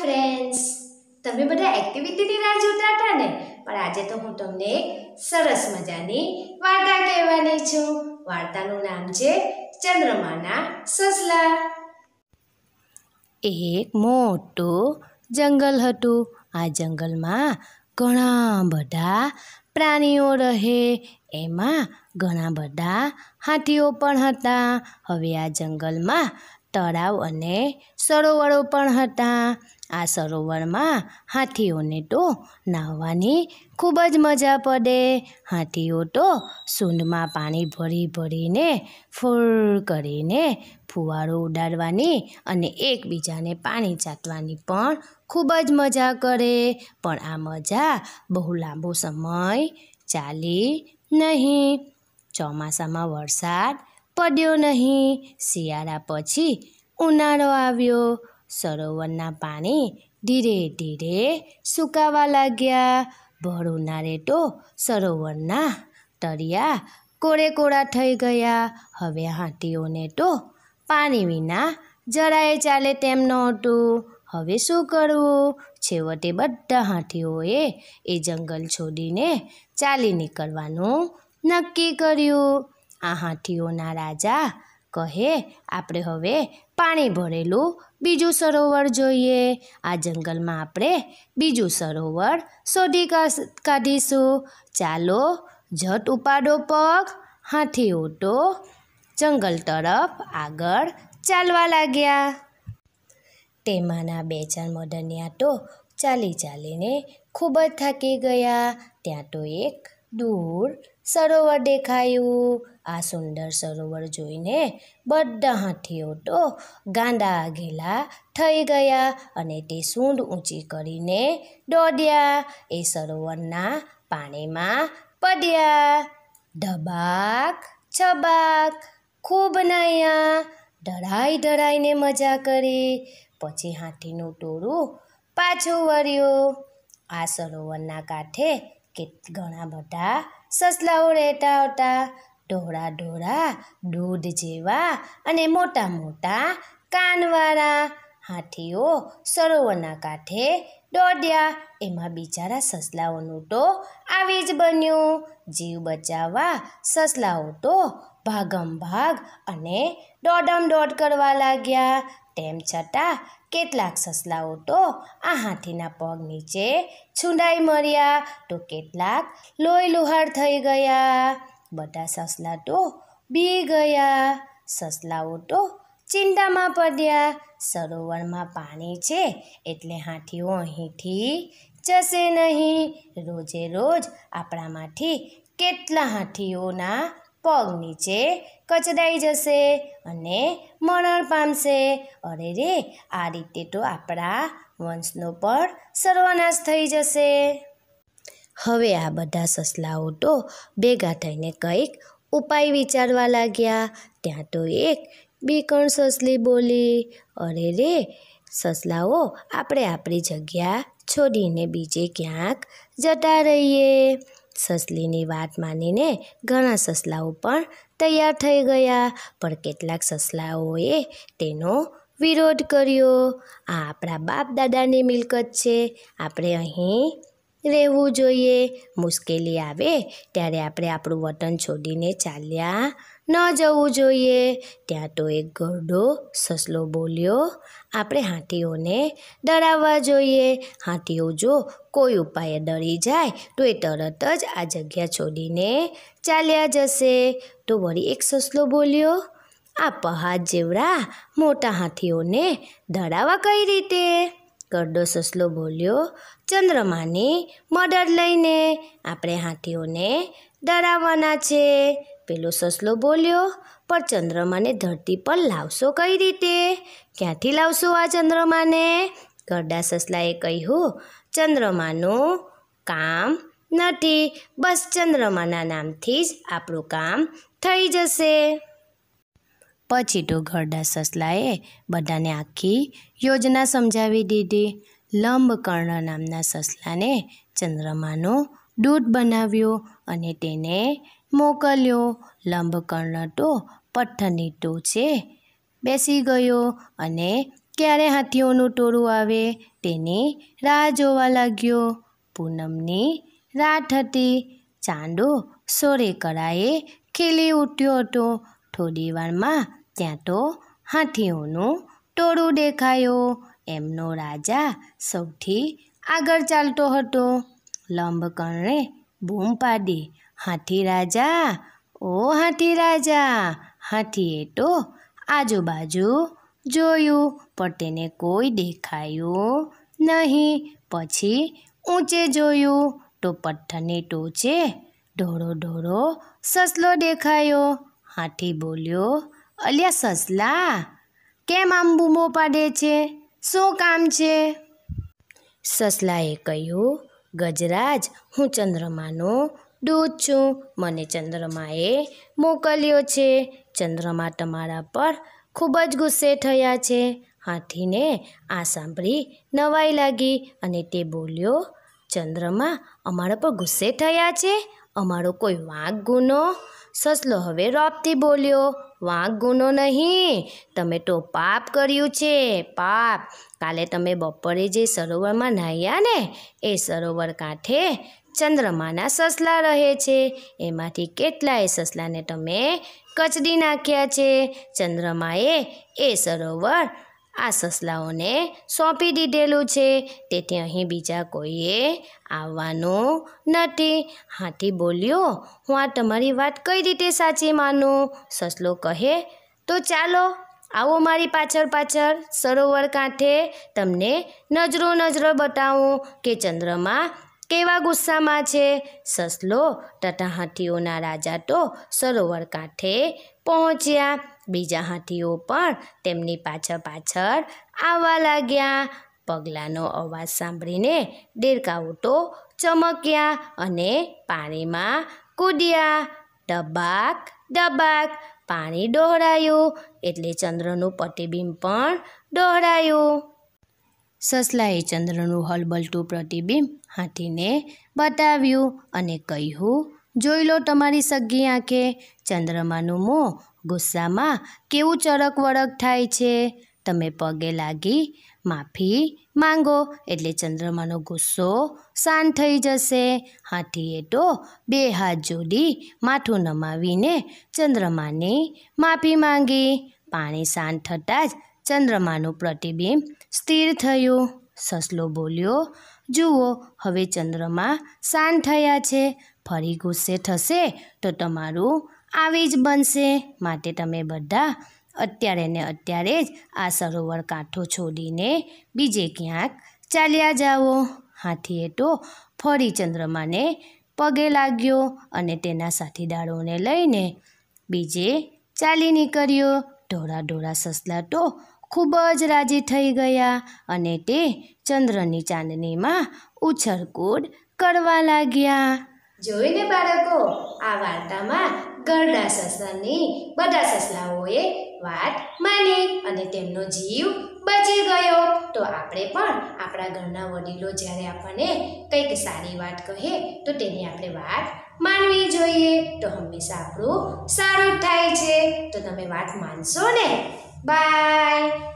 Friends તમે બધા એક્ટિવિટીની રાહ જોતા હતા ને પણ આજે તો હું તમને સરસ મજાની વાર્તા કહેવાની છું વાર્તાનું નામ છે ચંદ્રમાના સસલા એક મોટું જંગલ હતું આ જંગલમાં ઘણા બધા પ્રાણીઓ રહે એમાં ઘણા બધા હાથીઓ પણ હતા હવે આ જંગલમાં તળાવ અને સરોવરો પણ હતા આ સરોવરમાં હાથીઓને તો નાહવાની ખૂબ જ મજા પડે હાથીઓ તો સૂંઢમાં પાણી ભરી ભરીને ફૂર કરીને ફુવારો ઉડાડવાની અને એકબીજાને પાણી ચાટવાની પણ ખૂબ જ મજા કરે પણ આ મજા બહુ લાંબો સમય ચાલી નહીં ચોમાસામાં વરસાદ પડ્યો નહીં શિયાળા પછી ઉનાળો આવ્યો સરોવરના પાણી ધીરે ધીરે સુકાવા લાગ્યા ભર ઉનાળે તો સરોવરના તળિયા કોળે કોળા થઈ ગયા હવે હાથીઓને તો પાણી વિના જરાએ ચાલે તેમ નહોતું હવે શું કરવું છેવટે બધા હાથીઓએ એ જંગલ છોડીને ચાલી નીકળવાનું નક્કી કર્યું આ હાથીઓના રાજા કહે આપણે હવે પાણી ભરેલું બીજું સરોવર જોઈએ આ જંગલમાં આપણે બીજું સરોવર શોધી કાઢીશું ચાલો જટ ઉપાડો પગ હાથી ઓટો જંગલ તરફ આગળ ચાલવા લાગ્યા તેમાંના બે ચાર મદનિયા તો ચાલી ચાલીને ખૂબ જ થાકી ગયા ત્યાં તો એક દૂર સરોવર દેખાયું આ સુંદર સરોવર જોઈને બધા હાથીઓ તો ગાંડા ઘેલા થઈ ગયા અને તે સૂંઢ ઊંચી કરીને દોડ્યા એ સરોવરના પાણીમાં પડ્યા ધબાક છબાક ખૂબ નાયા ડરાઈ ડરાઈને મજા કરી પછી હાથીનું ટોળું પાછું વળ્યું આ સરોવરના કાંઠે કે ઘણા બધા સસલાઓ રહેતા હતા ઢોળા ઢોળા દૂધ જેવા અને મોટા મોટા કાનવાળા હાથીઓ સરોવરના કાંઠે દોડ્યા એમાં બિચારા સસલાઓનું તો આવી જ બન્યું જીવ બચાવવા સસલાઓ તો ભાગમ ભાગ અને દોડમ દોડ કરવા લાગ્યા તેમ છતાં કેટલાક સસલાઓ તો આ હાથીના પગ નીચે છુંડાઈ મર્યા તો કેટલાક લોહી લુહાર થઈ ગયા બધા સસલા તો બી ગયા સસલાઓ તો ચિંતામાં પડ્યા સરોવરમાં પાણી છે એટલે હાથીઓ અહીંથી જશે નહીં રોજે રોજ આપણામાંથી કેટલા હાથીઓના પગ નીચે કચડાઈ જશે અને મરણ પામશે અરે રે આ રીતે તો આપણા વંશનો પણ સર્વનાશ થઈ જશે હવે આ બધા સસલાઓ તો ભેગા થઈને કંઈક ઉપાય વિચારવા લાગ્યા ત્યાં તો એક બીકણ સસલી બોલી અરે રે સસલાઓ આપણે આપણી જગ્યા છોડીને બીજે ક્યાંક જતા રહીએ સસલીની વાત માનીને ઘણા સસલાઓ પણ તૈયાર થઈ ગયા પણ કેટલાક સસલાઓએ તેનો વિરોધ કર્યો આ આપણા બાપ દાદાની મિલકત છે આપણે અહીં રહેવું જોઈએ મુશ્કેલી આવે ત્યારે આપણે આપણું વતન છોડીને ચાલ્યા ન જવું જોઈએ ત્યાં તો એક ગરડો સસલો બોલ્યો આપણે હાથીઓને ડરાવવા જોઈએ હાથીઓ જો કોઈ ઉપાય ડરી જાય તો એ તરત જ આ જગ્યા છોડીને ચાલ્યા જશે તો વળી એક સસલો બોલ્યો આ પહાડ જેવડા મોટા હાથીઓને ડરાવવા કઈ રીતે ગરડો સસલો બોલ્યો ચંદ્રમાની મદદ લઈને આપણે હાથીઓને ડરાવવાના છે પેલો સસલો બોલ્યો પણ ચંદ્રમાને ધરતી પર લાવશો કઈ રીતે ક્યાંથી લાવશો આ ચંદ્રમાને ગરડા સસલાએ કહ્યું ચંદ્રમાનું કામ નથી બસ ચંદ્રમાના નામથી જ આપણું કામ થઈ જશે પછી તો ઘરડા સસલાએ બધાને આખી યોજના સમજાવી દીધી લંબકર્ણ નામના સસલાને ચંદ્રમાનું દૂધ બનાવ્યું અને તેને મોકલ્યો લંબકર્ણટો પઠ્ઠનીટો છે બેસી ગયો અને ક્યારે હાથીઓનું ટોળું આવે તેની રાહ જોવા લાગ્યો પૂનમની રાત હતી ચાંદો સોરે કળાએ ખીલી ઉઠ્યો હતો થોડી વારમાં ત્યાં તો હાથીઓનું ટોળું દેખાયો એમનો રાજા સૌથી આગળ ચાલતો હતો લંબકર્ણે બૂમ પાડી હાથી રાજા ઓ હાથી રાજા હાથીએ તો આજુબાજુ જોયું પણ તેને કોઈ દેખાયું નહીં પછી ઊંચે જોયું તો પથ્થરની ટોચે ઢોળો ઢોળો સસલો દેખાયો હાથી બોલ્યો અલ્યા સસલા કેમ આમ બૂમો પાડે છે શું કામ છે સસલાએ કહ્યું ગજરાજ હું ચંદ્રમાનો દૂધ છું મને ચંદ્રમાએ મોકલ્યો છે ચંદ્રમા તમારા પર ખૂબ જ ગુસ્સે થયા છે હાથીને આ સાંભળી નવાઈ લાગી અને તે બોલ્યો ચંદ્રમા અમારા પર ગુસ્સે થયા છે અમારો કોઈ વાંક ગુનો સસલો હવે રોપથી બોલ્યો વાંક ગુનો નહીં તમે તો પાપ કર્યું છે પાપ કાલે તમે બપોરે જે સરોવરમાં નાહ્યા ને એ સરોવર કાંઠે ચંદ્રમાના સસલા રહે છે એમાંથી કેટલાય સસલાને તમે કચડી નાખ્યા છે ચંદ્રમાએ એ સરોવર આ સસલાઓને સોંપી દીધેલું છે તેથી અહીં બીજા કોઈએ આવવાનું નથી હાથી બોલ્યો હું આ તમારી વાત કઈ રીતે સાચી માનું સસલો કહે તો ચાલો આવો મારી પાછળ પાછળ સરોવર કાંઠે તમને નજરો નજરો બતાવું કે ચંદ્રમાં કેવા ગુસ્સામાં છે સસલો તથા હાથીઓના રાજા તો સરોવર કાંઠે પહોંચ્યા બીજા હાથીઓ પણ તેમની પાછળ પાછળ આવવા લાગ્યા પગલાંનો અવાજ સાંભળીને દેડકાઓ તો ચમક્યા અને પાણીમાં કૂદ્યા ડબાક ડબાક પાણી દોહરાયું એટલે ચંદ્રનું પ્રતિબિંબ પણ દોહરાયું સસલાએ ચંદ્રનું હલબલતું પ્રતિબિંબ હાથીને બતાવ્યું અને કહ્યું જોઈ લો તમારી સગી આંખે ચંદ્રમાનું મોં ગુસ્સામાં કેવું ચરક વળક થાય છે તમે પગે લાગી માફી માંગો એટલે ચંદ્રમાનો ગુસ્સો શાંત થઈ જશે હાથીએ તો બે હાથ જોડી માથું નમાવીને ચંદ્રમાની માફી માંગી પાણી શાંત થતાં જ ચંદ્રમાનું પ્રતિબિંબ સ્થિર થયું સસલો બોલ્યો જુઓ હવે ચંદ્રમા શાંત થયા છે ફરી ગુસ્સે થશે તો તમારું આવી જ બનશે માટે તમે બધા અત્યારે ને અત્યારે જ આ સરોવર કાંઠો છોડીને બીજે ક્યાંક ચાલ્યા જાઓ હાથીએ તો ફરી ચંદ્રમાને પગે લાગ્યો અને તેના સાથીદારોને લઈને બીજે ચાલી નીકળ્યો ઢોળા ઢોળા સસલા તો ખૂબ જ રાજી થઈ ગયા અને તે ચંદ્રની ચાંદનીમાં ઉછળકૂડ કરવા લાગ્યા જોઈને બાળકો આ વાર્તામાં ઘરના સસલાની બધા સસલાઓએ વાત માની અને તેમનો જીવ બચી ગયો તો આપણે પણ આપણા ઘરના વડીલો જ્યારે આપણને કંઈક સારી વાત કહે તો તેની આપણે વાત માનવી જોઈએ તો હંમેશા આપણું સારું થાય છે તો તમે વાત માનશો ને Bye.